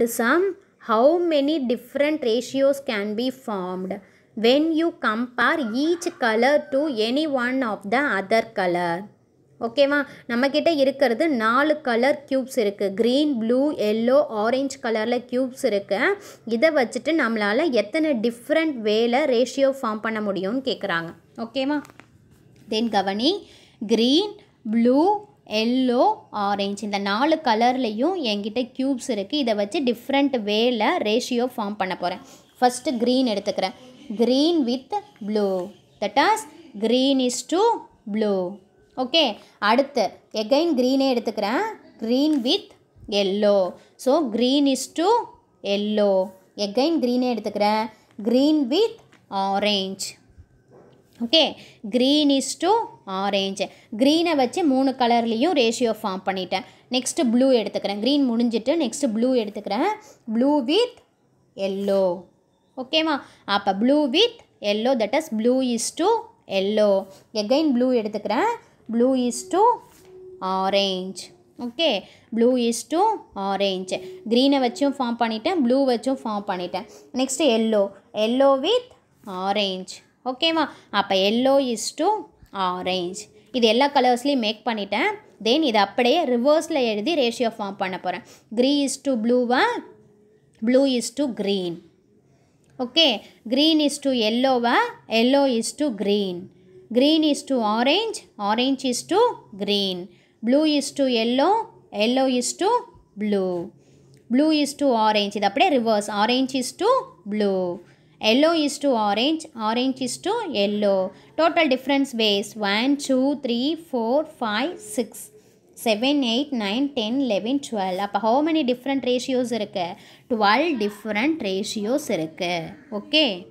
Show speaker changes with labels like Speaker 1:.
Speaker 1: third some how many different ratios can be formed when you compare each colour to any one of the other colour ஓகேவா நம்மக்கிட்ட இருக்கிறது நாலு colour cubes இருக்குது green blue yellow orange கலரில் cubes இருக்குது இதை வச்சுட்டு நம்மளால் எத்தனை டிஃப்ரெண்ட் வேலை ரேஷியோ ஃபார்ம் பண்ண முடியும்னு கேட்குறாங்க ஓகேவா தென் கவனி க்ரீன் ப்ளூ எல்லோ ஆரேஞ்ச் இந்த நாலு கலர்லேயும் என்கிட்ட க்யூப்ஸ் இருக்குது இதை வச்சு டிஃப்ரெண்ட் வேல ரேஷியோ ஃபார்ம் பண்ண போகிறேன் ஃபஸ்ட்டு க்ரீன் எடுத்துக்கிறேன் green with blue that as green is to blue okay அடுத்து எகைன் க்ரீனே எடுத்துக்கிறேன் green with yellow so green is to yellow again க்ரீனே எடுத்துக்கிறேன் green with orange okay green is to orange க்ரீனை வச்சு மூணு கலர்லேயும் ரேஷியோ ஃபார்ம் பண்ணிட்டேன் நெக்ஸ்ட்டு ப்ளூ எடுத்துக்கிறேன் க்ரீன் முடிஞ்சிட்டு நெக்ஸ்ட்டு ப்ளூ எடுத்துக்கிறேன் ப்ளூ வித் எல்லோ ஓகேவா அப்போ blue with yellow that is blue is to yellow again blue எடுத்துக்கிறேன் blue is to orange okay blue is to orange க்ரீனை வச்சும் ஃபார்ம் பண்ணிட்டேன் ப்ளூ வச்சும் ஃபார்ம் பண்ணிட்டேன் next yellow yellow with orange ஓகேவா அப்போ எல்லோ இஸ் டு ஆரேஞ்ச் இது எல்லா கலர்ஸ்லேயும் மேக் பண்ணிட்டேன் தென் இது அப்படியே ரிவர்ஸில் எழுதி ரேஷியோ ஃபார்ம் பண்ண போகிறேன் க்ரீ இஸ் டு ப்ளூவா blue is to green okay green is to எல்லோவா yellow is to green green is to orange orange is to green blue is to yellow yellow is to blue blue is to orange இது அப்படியே reverse orange is to blue Yellow is to orange, orange is to yellow. Total difference base 1, 2, 3, 4, 5, 6. 7, 8, 9, 10, 11, 12. how many different ratios there? 12 different ratios there. Okay.